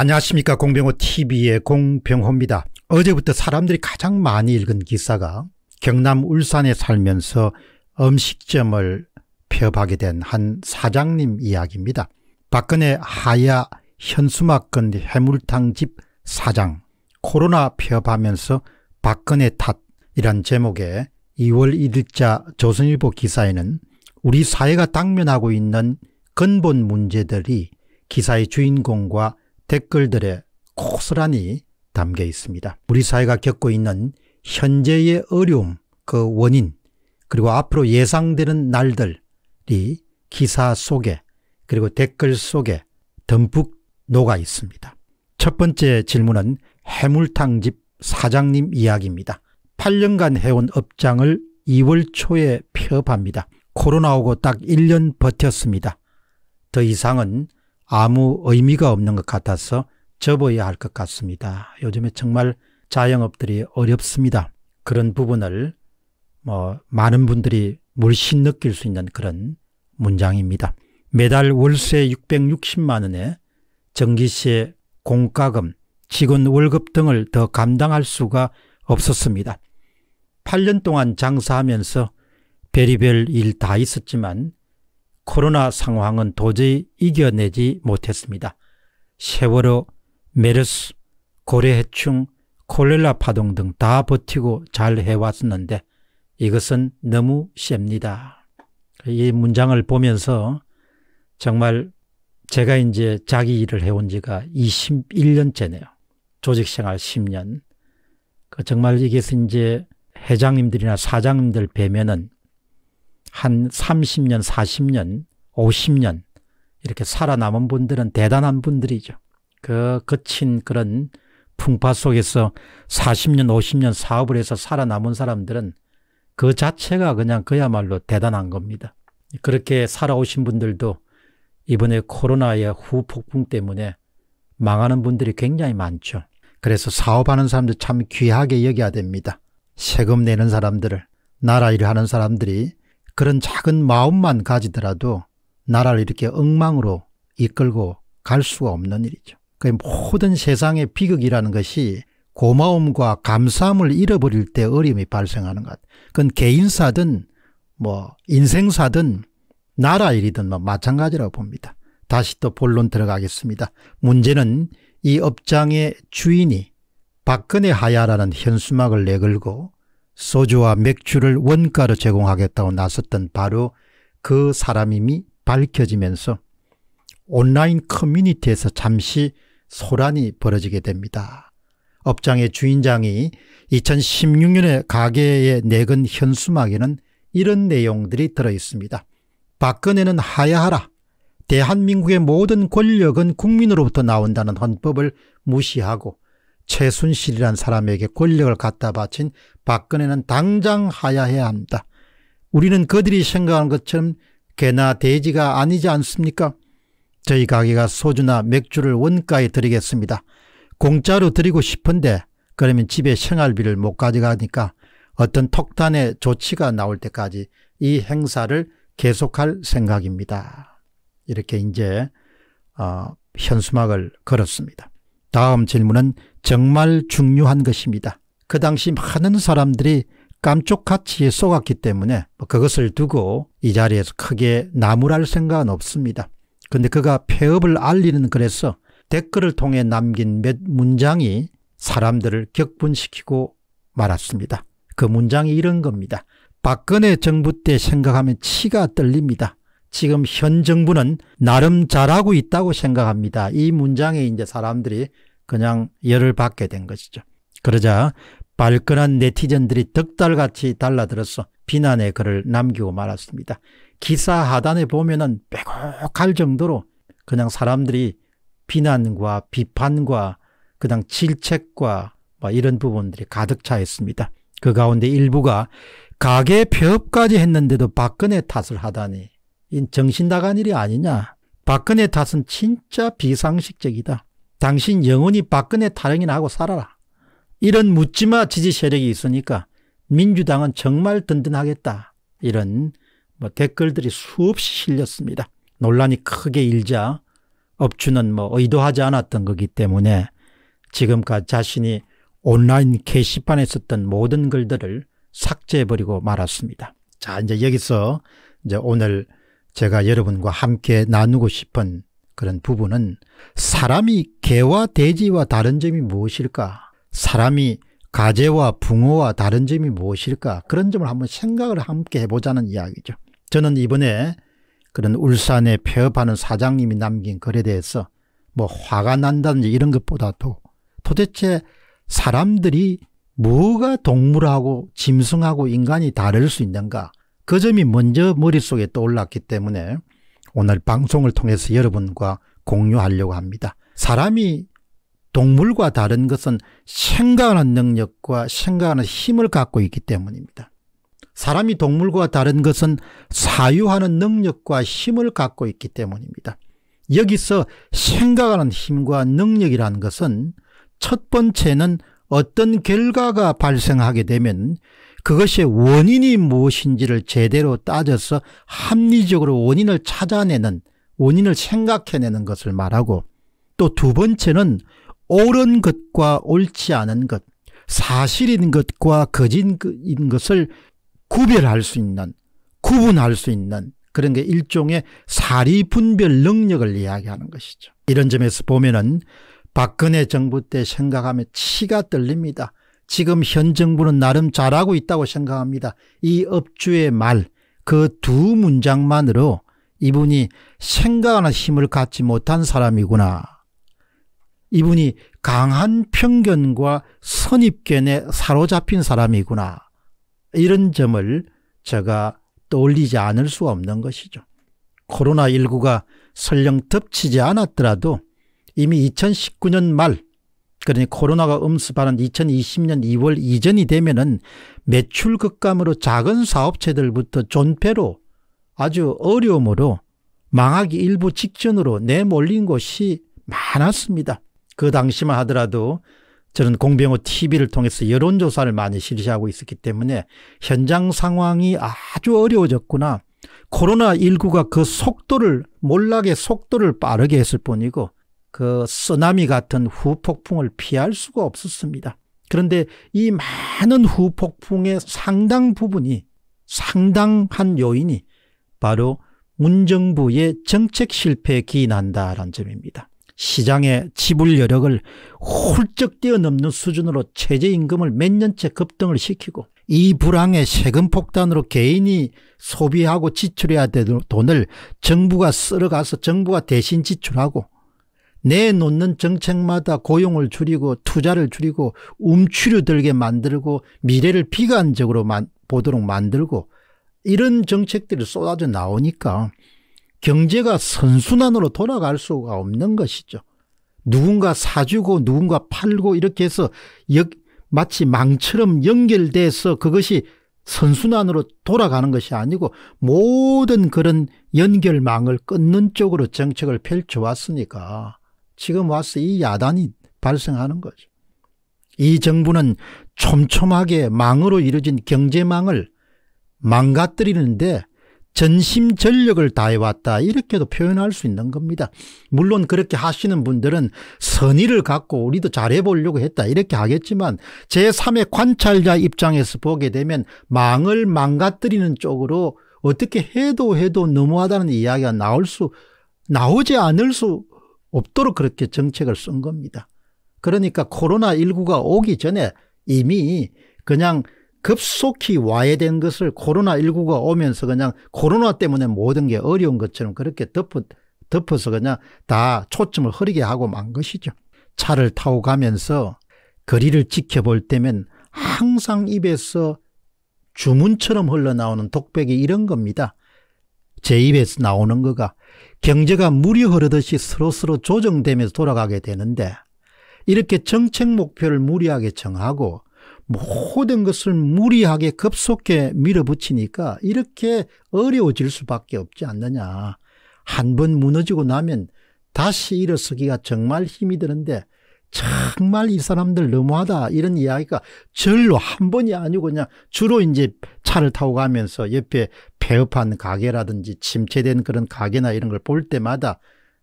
안녕하십니까 공병호TV의 공병호입니다. 어제부터 사람들이 가장 많이 읽은 기사가 경남 울산에 살면서 음식점을 폐업하게 된 한 사장님 이야기입니다. 박근혜 하야 현수막건 해물탕집 사장 코로나 폐업하면서 박근혜 탓이란 제목의 2월 1일자 조선일보 기사에는 우리 사회가 당면하고 있는 근본 문제들이 기사의 주인공과 댓글들의 고스란히 담겨 있습니다. 우리 사회가 겪고 있는 현재의 어려움, 그 원인, 그리고 앞으로 예상되는 날들이 기사 속에 그리고 댓글 속에 듬뿍 녹아 있습니다. 첫 번째 질문은 해물탕집 사장님 이야기입니다. 8년간 해온 업장을 2월 초에 폐업합니다. 코로나 오고 딱 1년 버텼습니다. 더 이상은 아무 의미가 없는 것 같아서 접어야 할 것 같습니다. 요즘에 정말 자영업들이 어렵습니다. 그런 부분을 뭐 많은 분들이 물씬 느낄 수 있는 그런 문장입니다. 매달 월세 660만 원에 전기세, 공과금, 직원 월급 등을 더 감당할 수가 없었습니다. 8년 동안 장사하면서 별리별일 다 있었지만 코로나 상황은 도저히 이겨내지 못했습니다. 세월호, 메르스, 고래해충, 콜렐라 파동 등 다 버티고 잘 해왔었는데 이것은 너무 셉니다. 이 문장을 보면서 정말 제가 이제 자기 일을 해온 지가 21년째네요. 조직생활 10년. 그 정말 이게 이제 회장님들이나 사장님들 뵈면은 한 30년, 40년, 50년 이렇게 살아남은 분들은 대단한 분들이죠. 그 거친 그런 풍파 속에서 40년, 50년 사업을 해서 살아남은 사람들은 그 자체가 그냥 그야말로 대단한 겁니다. 그렇게 살아오신 분들도 이번에 코로나의 후폭풍 때문에 망하는 분들이 굉장히 많죠. 그래서 사업하는 사람들 참 귀하게 여겨야 됩니다. 세금 내는 사람들을, 나라 일을 하는 사람들이 그런 작은 마음만 가지더라도 나라를 이렇게 엉망으로 이끌고 갈 수가 없는 일이죠. 그 모든 세상의 비극이라는 것이 고마움과 감사함을 잃어버릴 때 어려움이 발생하는 것. 그건 개인사든 뭐 인생사든 나라 일이든 뭐 마찬가지라고 봅니다. 다시 또 본론 들어가겠습니다. 문제는 이 업장의 주인이 박근혜 하야라는 현수막을 내걸고 소주와 맥주를 원가로 제공하겠다고 나섰던 바로 그 사람임이 밝혀지면서 온라인 커뮤니티에서 잠시 소란이 벌어지게 됩니다. 업장의 주인장이 2016년에 가게에 내건 현수막에는 이런 내용들이 들어있습니다. 박근혜는 하야하라. 대한민국의 모든 권력은 국민으로부터 나온다는 헌법을 무시하고 최순실이란 사람에게 권력을 갖다 바친 박근혜는 당장 하야해야 합니다. 우리는 그들이 생각하는 것처럼 개나 돼지가 아니지 않습니까? 저희 가게가 소주나 맥주를 원가에 드리겠습니다. 공짜로 드리고 싶은데 그러면 집에 생활비를 못 가져가니까 어떤 턱단의 조치가 나올 때까지 이 행사를 계속할 생각입니다. 이렇게 이제 어, 현수막을 걸었습니다. 다음 질문은 정말 중요한 것입니다. 그 당시 많은 사람들이 깜쪽같이 속았기 때문에 뭐 그것을 두고 이 자리에서 크게 나무랄 생각은 없습니다. 근데 그가 폐업을 알리는 그래서 댓글을 통해 남긴 몇 문장이 사람들을 격분시키고 말았습니다. 그 문장이 이런 겁니다. 박근혜 정부 때 생각하면 치가 떨립니다. 지금 현 정부는 나름 잘하고 있다고 생각합니다. 이 문장에 이제 사람들이 그냥 열을 받게 된 것이죠. 그러자 발끈한 네티즌들이 덕달같이 달라들어서 비난의 글을 남기고 말았습니다. 기사 하단에 보면 은 빼곡할 정도로 그냥 사람들이 비난과 비판과 그냥 질책과 뭐 이런 부분들이 가득 차 있습니다. 그 가운데 일부가 가게 폐업까지 했는데도 박근혜 탓을 하다니 정신 나간 일이 아니냐. 박근혜 탓은 진짜 비상식적이다. 당신 영원히 박근혜 타령이나 고 살아라. 이런 묻지마 지지 세력이 있으니까 민주당은 정말 든든하겠다. 이런 뭐 댓글들이 수없이 실렸습니다. 논란이 크게 일자 업주는 뭐 의도하지 않았던 거기 때문에 지금까지 자신이 온라인 게시판에 썼던 모든 글들을 삭제해버리고 말았습니다. 자 이제 여기서 이제 오늘 제가 여러분과 함께 나누고 싶은 그런 부분은 사람이 개와 돼지와 다른 점이 무엇일까? 사람이 가재와 붕어와 다른 점이 무엇일까? 그런 점을 한번 생각을 함께 해보자는 이야기죠. 저는 이번에 그런 울산에 폐업하는 사장님이 남긴 글에 대해서 뭐 화가 난다든지 이런 것보다도 도대체 사람들이 뭐가 동물하고 짐승하고 인간이 다를 수 있는가? 그 점이 먼저 머릿속에 떠올랐기 때문에 오늘 방송을 통해서 여러분과 공유하려고 합니다. 사람이 동물과 다른 것은 생각하는 능력과 생각하는 힘을 갖고 있기 때문입니다. 사람이 동물과 다른 것은 사유하는 능력과 힘을 갖고 있기 때문입니다. 여기서 생각하는 힘과 능력이라는 것은 첫 번째는 어떤 결과가 발생하게 되면 그것의 원인이 무엇인지를 제대로 따져서 합리적으로 원인을 찾아내는 원인을 생각해내는 것을 말하고 또 두 번째는 옳은 것과 옳지 않은 것 사실인 것과 거짓인 그, 것을 구별할 수 있는 구분할 수 있는 그런 게 일종의 사리 분별 능력을 이야기하는 것이죠. 이런 점에서 보면은 박근혜 정부 때 생각하면 치가 떨립니다. 지금 현 정부는 나름 잘하고 있다고 생각합니다. 이 업주의 말, 그 두 문장만으로 이분이 생각하는 힘을 갖지 못한 사람이구나. 이분이 강한 편견과 선입견에 사로잡힌 사람이구나. 이런 점을 제가 떠올리지 않을 수 없는 것이죠. 코로나19가 설령 덮치지 않았더라도 이미 2019년 말 그러니 코로나가 엄습하는 2020년 2월 이전이 되면은 매출 급감으로 작은 사업체들부터 존폐로 아주 어려움으로 망하기 일부 직전으로 내몰린 곳이 많았습니다. 그 당시만 하더라도 저는 공병호 TV를 통해서 여론조사를 많이 실시하고 있었기 때문에 현장 상황이 아주 어려워졌구나. 코로나19가 그 속도를 몰락의 속도를 빠르게 했을 뿐이고 그 쓰나미 같은 후폭풍을 피할 수가 없었습니다. 그런데 이 많은 후폭풍의 상당 부분이 상당한 요인이 바로 문정부의 정책 실패에 기인한다라는 점입니다. 시장의 지불 여력을 훌쩍 뛰어넘는 수준으로 최저임금을 몇 년째 급등을 시키고 이 불황의 세금 폭탄으로 개인이 소비하고 지출해야 될 돈을 정부가 쓸어가서 정부가 대신 지출하고 내놓는 정책마다 고용을 줄이고 투자를 줄이고 움츠려 들게 만들고 미래를 비관적으로 만, 보도록 만들고 이런 정책들이 쏟아져 나오니까 경제가 선순환으로 돌아갈 수가 없는 것이죠. 누군가 사주고 누군가 팔고 이렇게 해서 역, 마치 망처럼 연결돼서 그것이 선순환으로 돌아가는 것이 아니고 모든 그런 연결망을 끊는 쪽으로 정책을 펼쳐왔으니까 지금 와서 이 야단이 발생하는 거죠. 이 정부는 촘촘하게 망으로 이루어진 경제망을 망가뜨리는데 전심전력을 다해왔다 이렇게도 표현할 수 있는 겁니다. 물론 그렇게 하시는 분들은 선의를 갖고 우리도 잘해보려고 했다 이렇게 하겠지만 제3의 관찰자 입장에서 보게 되면 망을 망가뜨리는 쪽으로 어떻게 해도 해도 너무하다는 이야기가 나올 수 나오지 않을 수 없도록 그렇게 정책을 쓴 겁니다. 그러니까 코로나19가 오기 전에 이미 그냥 급속히 와해된 것을 코로나19가 오면서 그냥 코로나 때문에 모든 게 어려운 것처럼 그렇게 덮어, 덮어서 그냥 다 초점을 흐리게 하고 만 것이죠. 차를 타고 가면서 거리를 지켜볼 때면 항상 입에서 주문처럼 흘러나오는 독백이 이런 겁니다. 제 입에서 나오는 거가 경제가 물이 흐르듯이 서로서로 조정되면서 돌아가게 되는데 이렇게 정책 목표를 무리하게 정하고 모든 것을 무리하게 급속히 밀어붙이니까 이렇게 어려워질 수밖에 없지 않느냐. 한 번 무너지고 나면 다시 일어서기가 정말 힘이 드는데 정말 이 사람들 너무하다 이런 이야기가 절로 한 번이 아니고 그냥 주로 이제 차를 타고 가면서 옆에 폐업한 가게라든지 침체된 그런 가게나 이런 걸 볼 때마다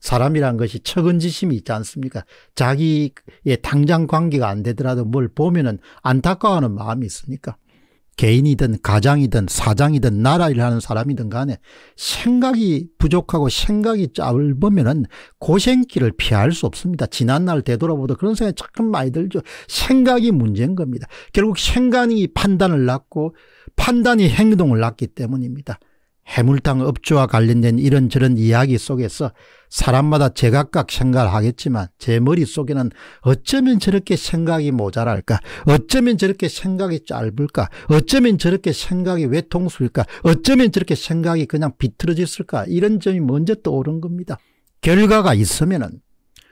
사람이란 것이 척은지심이 있지 않습니까? 자기의 당장 관계가 안 되더라도 뭘 보면은 안타까워하는 마음이 있으니까. 개인이든 가장이든 사장이든 나라 일하는 사람이든 간에 생각이 부족하고 생각이 짧으면은 고생길을 피할 수 없습니다. 지난날 되돌아보다 그런 생각이 참 많이 들죠. 생각이 문제인 겁니다. 결국 생각이 판단을 낳고 판단이 행동을 낳기 때문입니다. 해물탕 업주와 관련된 이런저런 이야기 속에서 사람마다 제각각 생각을 하겠지만 제 머릿속에는 어쩌면 저렇게 생각이 모자랄까 어쩌면 저렇게 생각이 짧을까 어쩌면 저렇게 생각이 외통수일까 어쩌면 저렇게 생각이 그냥 비틀어졌을까 이런 점이 먼저 떠오른 겁니다. 결과가 있으면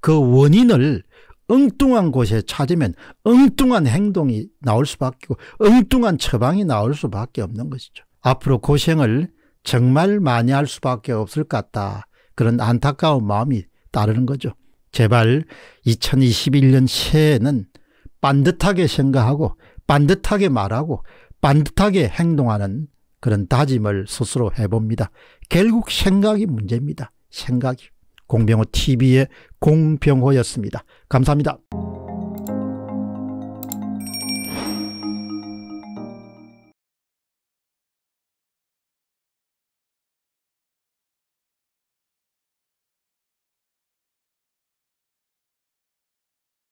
그 원인을 엉뚱한 곳에 찾으면 엉뚱한 행동이 나올 수밖에 없고 엉뚱한 처방이 나올 수밖에 없는 것이죠. 앞으로 고생을 정말 많이 할 수밖에 없을 것 같다. 그런 안타까운 마음이 따르는 거죠. 제발 2021년 새해에는 반듯하게 생각하고 반듯하게 말하고 반듯하게 행동하는 그런 다짐을 스스로 해봅니다. 결국 생각이 문제입니다. 생각이. 공병호 TV의 공병호였습니다. 감사합니다.